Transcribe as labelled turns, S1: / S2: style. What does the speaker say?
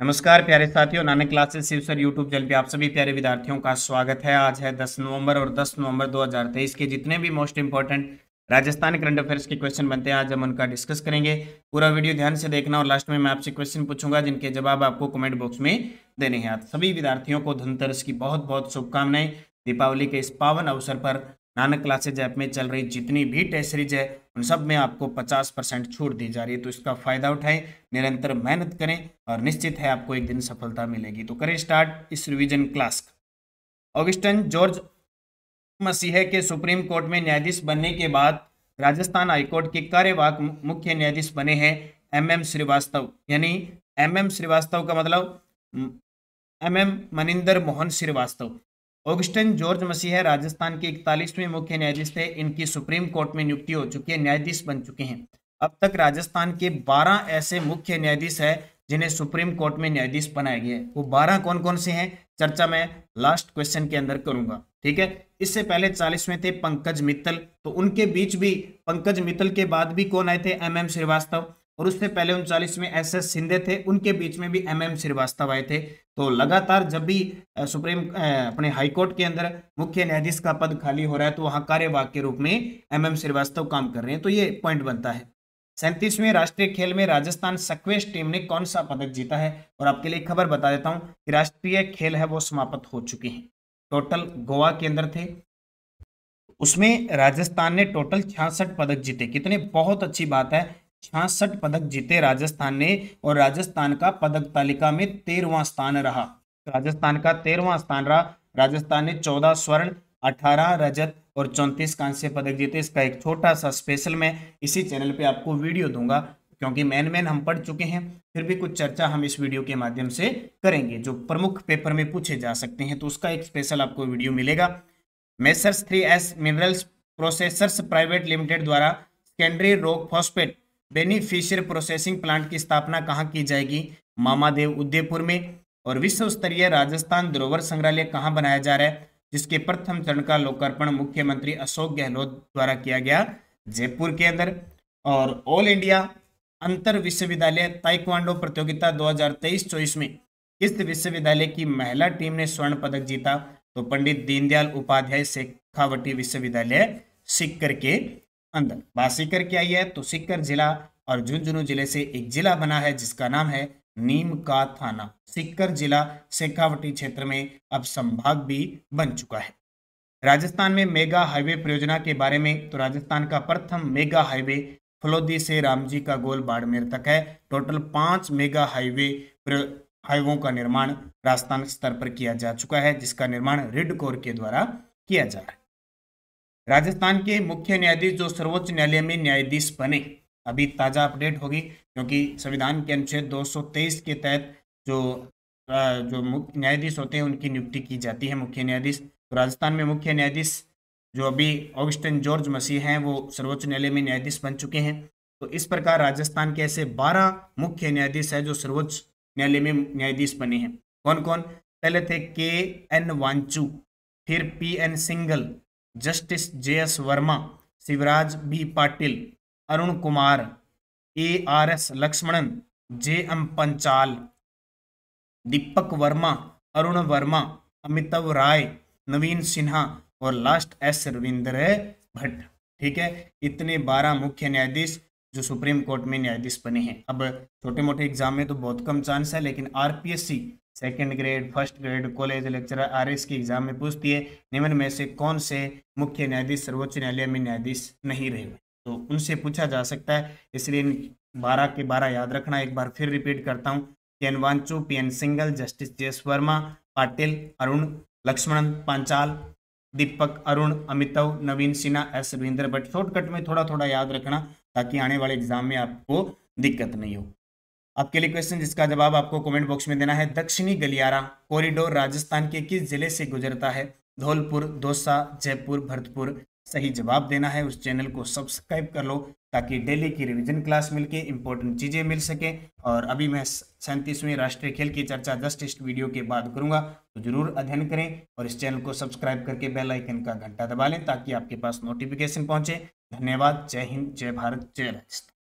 S1: नमस्कार प्यारे साथियों Nanak classes Shiv sir YouTube channel पे आप सभी प्यारे विद्यार्थियों का स्वागत है आज है 10 नवंबर और 10 नवंबर 2023 के जितने भी most important Rajasthan current affairs के क्वेश्चन बनते हैं आज हम उनका डिस्कस करेंगे पूरा वीडियो ध्यान से देखना और लास्ट में मैं आपसे क्वेश्चन पूछूंगा जिनके जवाब आपको कमेंट बॉक्स में देने हैं सभी विद्यार्थियों को धनतेरस की बहुत बहुत शुभकामनाएं दीपावली के इस पावन अवसर पर नानक क्लासेज ऐप में चल रही जितनी भी टेस्ट सीरीज है उन सब में आपको 50 परसेंट छूट दी जा रही है तो इसका फ़ायदा उठाएं निरंतर मेहनत करें और निश्चित है आपको एक दिन सफलता मिलेगी तो करें स्टार्ट इस रिविजन क्लास का ऑगस्टन जॉर्ज मसीह के सुप्रीम कोर्ट में न्यायाधीश बनने के बाद राजस्थान हाईकोर्ट के कार्यवाहक मुख्य न्यायाधीश बने हैं एम एम श्रीवास्तव यानी एम एम श्रीवास्तव का मतलब M M Maninder Mohan Srivastava Augustine George Masih Rajasthan के इकतालीसवें मुख्य न्यायाधीश थे इनकी सुप्रीम कोर्ट में नियुक्ति हो चुकी है न्यायाधीश बन चुके हैं अब तक राजस्थान के 12 ऐसे मुख्य न्यायाधीश हैं जिन्हें सुप्रीम कोर्ट में न्यायाधीश बनाया गया है वो 12 कौन कौन से हैं चर्चा मैं लास्ट क्वेश्चन के अंदर करूंगा ठीक है इससे पहले चालीसवें थे पंकज मित्तल तो उनके बीच भी पंकज मित्तल के बाद भी कौन आए थे एम एम श्रीवास्तव और उससे पहले उनचालीस में एस एस सिंधे थे उनके बीच में भी एम एम श्रीवास्तव आए थे तो लगातार जब भी सुप्रीम अपने हाईकोर्ट के अंदर मुख्य न्यायाधीश का पद खाली हो रहा है तो वहां कार्यवाहक के रूप में एम एम श्रीवास्तव काम कर रहे हैं तो ये पॉइंट बनता है सैंतीसवें राष्ट्रीय खेल में राजस्थान सक्वेस्ट टीम ने कौन सा पदक जीता है और आपके लिए खबर बता देता हूं कि राष्ट्रीय खेल है वो समाप्त हो चुके हैं टोटल गोवा के अंदर थे उसमें राजस्थान ने टोटल छियासठ पदक जीते कितने बहुत अच्छी बात है छियासठ पदक जीते राजस्थान ने और राजस्थान का पदक तालिका में तेरहवां स्थान रहा राजस्थान का तेरहवां स्थान रहा राजस्थान ने चौदह स्वर्ण अठारह रजत और चौंतीस कांस्य पदक जीते इसका एक छोटा सा स्पेशल मैं इसी चैनल पे आपको वीडियो दूंगा क्योंकि मैन मैन हम पढ़ चुके हैं फिर भी कुछ चर्चा हम इस वीडियो के माध्यम से करेंगे जो प्रमुख पेपर में पूछे जा सकते हैं तो उसका एक स्पेशल आपको वीडियो मिलेगा messrs three S minerals processors private limited द्वारा secondary rock phosphate beneficiation processing plant की स्थापना कहाँ की जाएगी मामादेव उदयपुर में और विश्व स्तरीय राजस्थान धरोवर संग्रहालय कहाँ बनाया जा रहा है जिसके प्रथम चरण का लोकार्पण मुख्यमंत्री अशोक गहलोत द्वारा किया गया जयपुर के अंदर और ऑल इंडिया अंतर विश्वविद्यालय ताइक्वांडो प्रतियोगिता 2023 हजार में किस विश्वविद्यालय की महिला टीम ने स्वर्ण पदक जीता तो पंडित दीनदयाल उपाध्याय शेखावटी विश्वविद्यालय सीकर के अंदर बात सीकर की आई है तो सीकर जिला और झुंझुनू जिले से एक जिला बना है जिसका नाम है नीम का थाना सिक्कर जिला शेखावटी क्षेत्र में अब संभाग भी बन चुका है राजस्थान में मेगा हाईवे परियोजना के बारे में तो राजस्थान का प्रथम मेगा हाईवे फलोदी से रामजी का गोल बाड़मेर तक है टोटल पांच मेगा हाईवे हाईवे का निर्माण राजस्थान स्तर पर किया जा चुका है जिसका निर्माण रिड कोर के द्वारा किया जा रहा है राजस्थान के मुख्य न्यायाधीश जो सर्वोच्च न्यायालय में न्यायाधीश बने अभी ताज़ा अपडेट होगी क्योंकि संविधान के अनुच्छेद 223 के तहत जो जो न्यायाधीश होते हैं उनकी नियुक्ति की जाती है मुख्य न्यायाधीश तो राजस्थान में मुख्य न्यायाधीश जो अभी ऑगस्टन जॉर्ज मसीह हैं वो सर्वोच्च न्यायालय में न्यायाधीश बन चुके हैं तो इस प्रकार राजस्थान के ऐसे बारह मुख्य न्यायाधीश हैं जो सर्वोच्च न्यायालय में न्यायाधीश बने हैं कौन कौन पहले थे के एन वांचू फिर P N Singhal justice J S Verma Shivraj B Patil Arun Kumar A R S Lakshmanan J M Panchal Deepak Verma Arun Verma Amitabh Roy Navin Sinha और लास्ट एस रविंद्र भट्ट ठीक है इतने बारह मुख्य न्यायाधीश जो सुप्रीम कोर्ट में न्यायाधीश बने हैं अब छोटे मोटे एग्जाम में तो बहुत कम चांस है लेकिन RPSC second grade first grade college lecturer S की एग्जाम में पूछती है निम्न में से कौन से मुख्य न्यायाधीश सर्वोच्च न्यायालय में न्यायाधीश नहीं रहे तो उनसे पूछा जा सकता है इसलिए बारह के बारह याद रखना एक बार फिर रिपीट करता हूँ P N Wanchoo P N Singhal justice S Verma Patil Arun Lakshman Panchal Deepak Arun Amitabh Navin Sinha S Ravindra Bhatt shortcut में थोड़ा थोड़ा याद रखना ताकि आने वाले एग्जाम में आपको दिक्कत नहीं हो आपके लिए क्वेश्चन जिसका जवाब आपको कमेंट बॉक्स में देना है दक्षिणी गलियारा कॉरिडोर राजस्थान के किस जिले से गुजरता है धौलपुर दौसा जयपुर भरतपुर सही जवाब देना है उस चैनल को सब्सक्राइब कर लो ताकि डेली की रिवीजन क्लास मिलके इम्पोर्टेंट इंपॉर्टेंट चीज़ें मिल सकें और अभी मैं सैंतीसवीं राष्ट्रीय खेल की चर्चा दस टेस्ट वीडियो के बाद करूंगा तो जरूर अध्ययन करें और इस चैनल को सब्सक्राइब करके बेल आइकन का घंटा दबा लें ताकि आपके पास नोटिफिकेशन पहुंचे धन्यवाद जय हिंद जय भारत जय राजस्थान